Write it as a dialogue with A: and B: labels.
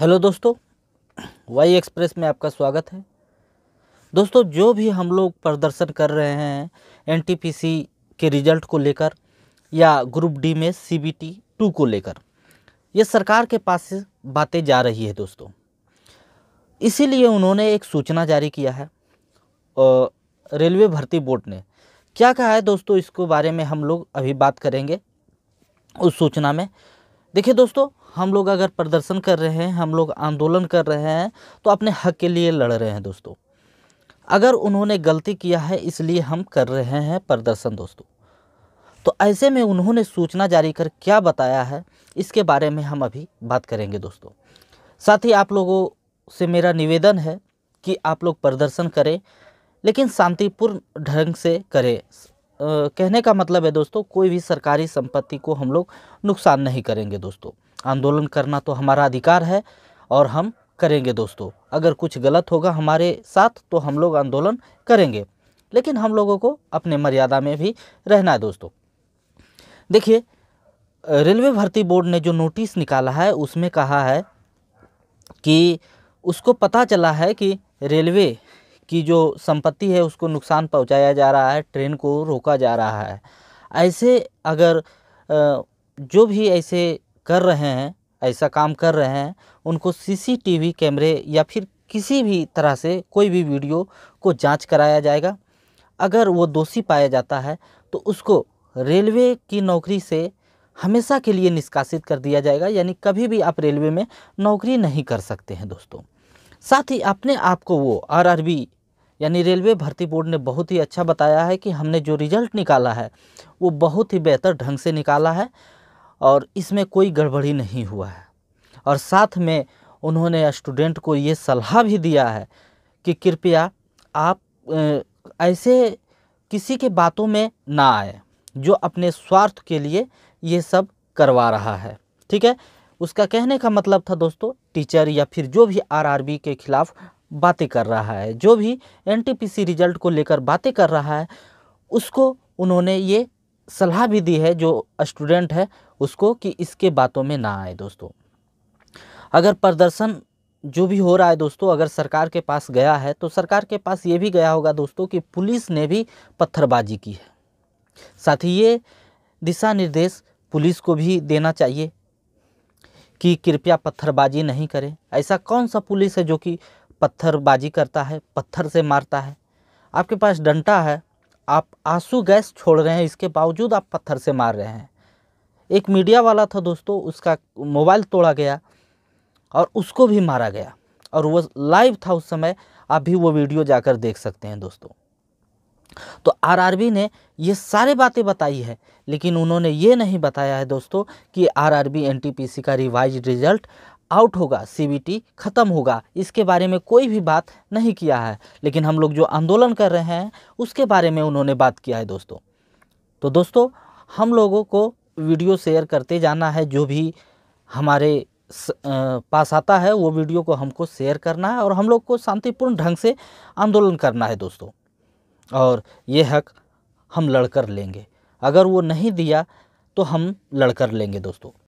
A: hello दोस्तों Y express में आपका स्वागत है दोस्तों जो भी हम लोग प्रदर्शन कर रहे हैं एनटीपीसी के रिजल्ट को लेकर या ग्रुप डी में सीबीटी टू को लेकर ये सरकार के पास से बातें जा रही है दोस्तों इसीलिए उन्होंने एक सूचना जारी किया है रेलवे भर्ती बोर्ड ने क्या कहा है दोस्तों इसको बारे में हम लोग अभी बात करेंगे उस सूचना में देखिए दोस्तों हम लोग अगर प्रदर्शन कर रहे हैं हम लोग आंदोलन कर रहे हैं तो अपने हक के लिए लड़ रहे हैं दोस्तों अगर उन्होंने गलती किया है इसलिए हम कर रहे हैं प्रदर्शन दोस्तों तो ऐसे में उन्होंने सूचना जारी कर क्या बताया है इसके बारे में हम अभी बात करेंगे दोस्तों साथ ही आप लोगों से मेरा निवेदन है कि आप लोग प्रदर्शन करें लेकिन शांतिपूर्ण ढंग से करें कहने का मतलब है दोस्तों कोई भी सरकारी संपत्ति को हम लोग नुकसान नहीं करेंगे दोस्तों आंदोलन करना तो हमारा अधिकार है और हम करेंगे दोस्तों अगर कुछ गलत होगा हमारे साथ तो हम लोग आंदोलन करेंगे लेकिन हम लोगों को अपने मर्यादा में भी रहना है दोस्तों देखिए रेलवे भर्ती बोर्ड ने जो नोटिस निकाला है उसमें कहा है कि उसको पता चला है कि रेलवे की जो संपत्ति है उसको नुकसान पहुंचाया जा रहा है ट्रेन को रोका जा रहा है ऐसे अगर जो भी ऐसे कर रहे हैं ऐसा काम कर रहे हैं उनको सीसीटीवी कैमरे या फिर किसी भी तरह से कोई भी वीडियो को जांच कराया जाएगा अगर वो दोषी पाया जाता है तो उसको रेलवे की नौकरी से हमेशा के लिए निष्कासित कर दिया जाएगा यानी कभी भी आप रेलवे में नौकरी नहीं कर सकते हैं दोस्तों साथ ही अपने आप को वो आरआरबी यानी रेलवे भर्ती बोर्ड ने बहुत ही अच्छा बताया है कि हमने जो रिज़ल्ट निकाला है वो बहुत ही बेहतर ढंग से निकाला है और इसमें कोई गड़बड़ी नहीं हुआ है और साथ में उन्होंने स्टूडेंट को ये सलाह भी दिया है कि कृपया आप ऐसे किसी के बातों में ना आए जो अपने स्वार्थ के लिए ये सब करवा रहा है ठीक है उसका कहने का मतलब था दोस्तों टीचर या फिर जो भी आरआरबी के खिलाफ बातें कर रहा है जो भी एनटीपीसी रिजल्ट को लेकर बातें कर रहा है उसको उन्होंने ये सलाह भी दी है जो स्टूडेंट है उसको कि इसके बातों में ना आए दोस्तों अगर प्रदर्शन जो भी हो रहा है दोस्तों अगर सरकार के पास गया है तो सरकार के पास ये भी गया होगा दोस्तों कि पुलिस ने भी पत्थरबाजी की है साथ ही ये दिशा निर्देश पुलिस को भी देना चाहिए कि कृपया पत्थरबाजी नहीं करें ऐसा कौन सा पुलिस है जो कि पत्थरबाजी करता है पत्थर से मारता है आपके पास डंटा है आप आंसू गैस छोड़ रहे हैं इसके बावजूद आप पत्थर से मार रहे हैं एक मीडिया वाला था दोस्तों उसका मोबाइल तोड़ा गया और उसको भी मारा गया और वो लाइव था उस समय आप भी वो वीडियो जाकर देख सकते हैं दोस्तों तो आरआरबी ने ये सारे बातें बताई है लेकिन उन्होंने ये नहीं बताया है दोस्तों कि आरआरबी एनटीपीसी का रिवाइज रिजल्ट आउट होगा सीबीटी ख़त्म होगा इसके बारे में कोई भी बात नहीं किया है लेकिन हम लोग जो आंदोलन कर रहे हैं उसके बारे में उन्होंने बात किया है दोस्तों तो दोस्तों हम लोगों को वीडियो शेयर करते जाना है जो भी हमारे पास आता है वो वीडियो को हमको शेयर करना है और हम लोग को शांतिपूर्ण ढंग से आंदोलन करना है दोस्तों और ये हक हम लड़कर लेंगे अगर वो नहीं दिया तो हम लड़कर लेंगे दोस्तों